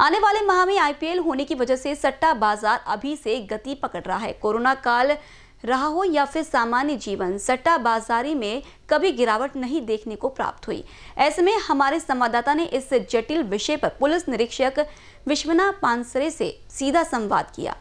आने वाले माह में आईपीएल होने की वजह से सट्टा बाजार अभी से गति पकड़ रहा है कोरोना काल रहा हो या फिर सामान्य जीवन सट्टा बाजारी में कभी गिरावट नहीं देखने को प्राप्त हुई ऐसे में हमारे संवाददाता ने इस जटिल विषय पर पुलिस निरीक्षक विश्वनाथ पानसरे से सीधा संवाद किया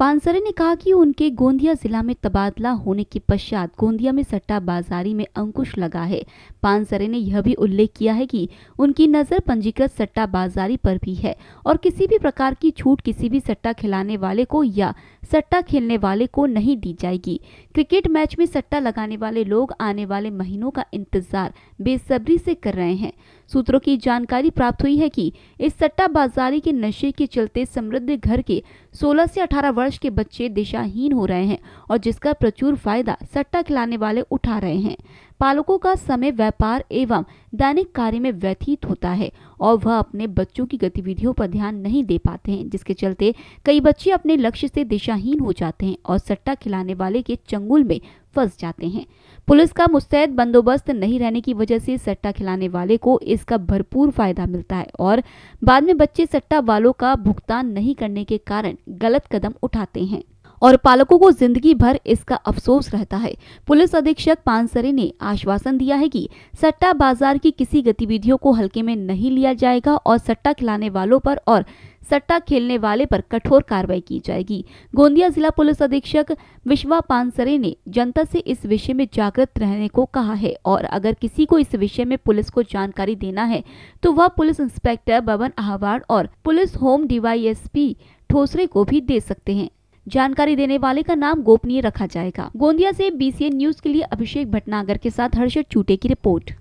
पानसरे ने कहा कि उनके गोंदिया जिला में तबादला होने के पश्चात गोंदिया में सट्टा बाजारी में अंकुश लगा है पानसरे ने यह भी उल्लेख किया है कि उनकी नज़र पंजीकृत सट्टा बाजारी पर भी है और किसी भी प्रकार की छूट किसी भी सट्टा खिलाने वाले को या सट्टा खेलने वाले को नहीं दी जाएगी क्रिकेट मैच में सट्टा लगाने वाले लोग आने वाले महीनों का इंतजार बेसब्री से कर रहे हैं सूत्रों की जानकारी प्राप्त हुई है कि इस सट्टा बाजारी के नशे के चलते समृद्ध घर के सोलह से अठारह वर्ष वर्ष के बच्चे दिशाहीन हो रहे हैं और जिसका प्रचुर फायदा सट्टा खिलाने वाले उठा रहे हैं पालकों का समय व्यापार एवं दैनिक कार्य में व्यतीत होता है और वह अपने बच्चों की गतिविधियों पर ध्यान नहीं दे पाते हैं जिसके चलते कई बच्चे अपने लक्ष्य से दिशाहीन हो जाते हैं और सट्टा खिलाने वाले के चंगुल में फंस जाते हैं पुलिस का मुस्तैद बंदोबस्त नहीं रहने की वजह से सट्टा खिलाने वाले को इसका भरपूर फायदा मिलता है और बाद में बच्चे सट्टा वालों का भुगतान नहीं करने के कारण गलत कदम उठाते हैं और पालकों को जिंदगी भर इसका अफसोस रहता है पुलिस अधीक्षक पानसरे ने आश्वासन दिया है कि सट्टा बाजार की किसी गतिविधियों को हल्के में नहीं लिया जाएगा और सट्टा खिलाने वालों पर और सट्टा खेलने वाले पर कठोर कार्रवाई की जाएगी गोंदिया जिला पुलिस अधीक्षक विश्वा पानसरे ने जनता से इस विषय में जागृत रहने को कहा है और अगर किसी को इस विषय में पुलिस को जानकारी देना है तो वह पुलिस इंस्पेक्टर बबन अहवाड़ और पुलिस होम डीवाईएसपी ठोसरे को भी दे सकते हैं जानकारी देने वाले का नाम गोपनीय रखा जाएगा गोंदिया से बीसीएन न्यूज के लिए अभिषेक भटनागर के साथ हर्षद चूटे की रिपोर्ट